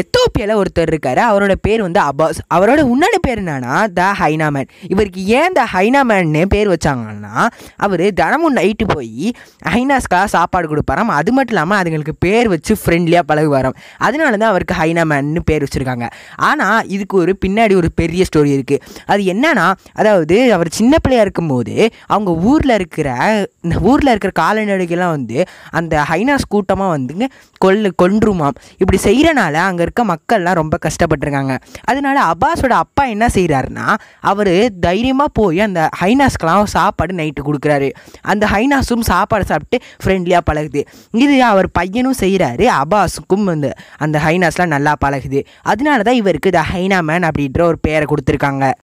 எத்தோப்பியாவில் ஒருத்தர் இருக்கார் அவரோட பேர் வந்து அபாஸ் அவரோட உன்னோட பேர் என்னன்னா த ஹைனாமேன் இவருக்கு ஏன் த ஹைனாமேன்னு பேர் வச்சாங்கன்னா அவர் தினமும் நைட்டு போய் ஹைனாஸ்க்காக சாப்பாடு கொடுப்பாராம் அது மட்டும் இல்லாமல் அதுங்களுக்கு பேர் வச்சு ஃப்ரெண்ட்லியாக பழகுவாராம் அதனால தான் அவருக்கு ஹைனாமேன்னு பேர் வச்சுருக்காங்க ஆனால் இதுக்கு ஒரு பின்னாடி ஒரு பெரிய ஸ்டோரி இருக்குது அது என்னன்னா அதாவது அவர் சின்ன பிள்ளையாக இருக்கும்போது அவங்க ஊரில் இருக்கிற இந்த ஊரில் இருக்கிற காலநடைகள்லாம் வந்து அந்த ஹைனாஸ் கூட்டமாக வந்துங்க கொல் கொன்றுமாம் இப்படி செய்கிறனால அங்கே இருக்க மக்கள்லாம் ரொம்ப கஷ்டப்பட்டுருக்காங்க அதனால அப்பாஸோட அப்பா என்ன செய்கிறாருன்னா அவர் தைரியமாக போய் அந்த ஹைனாஸ்க்கெலாம் சாப்பாடு நைட்டு கொடுக்குறாரு அந்த ஹைனாஸும் சாப்பாடு சாப்பிட்டு ஃப்ரெண்ட்லியாக பழகுது இது அவர் பையனும் செய்கிறாரு அபாஸுக்கும் வந்து அந்த ஹைனாஸ்லாம் நல்லா பழகுது அதனால தான் இவருக்கு த ஹைனா மேன் அப்படின்ற ஒரு பேரை கொடுத்துருக்காங்க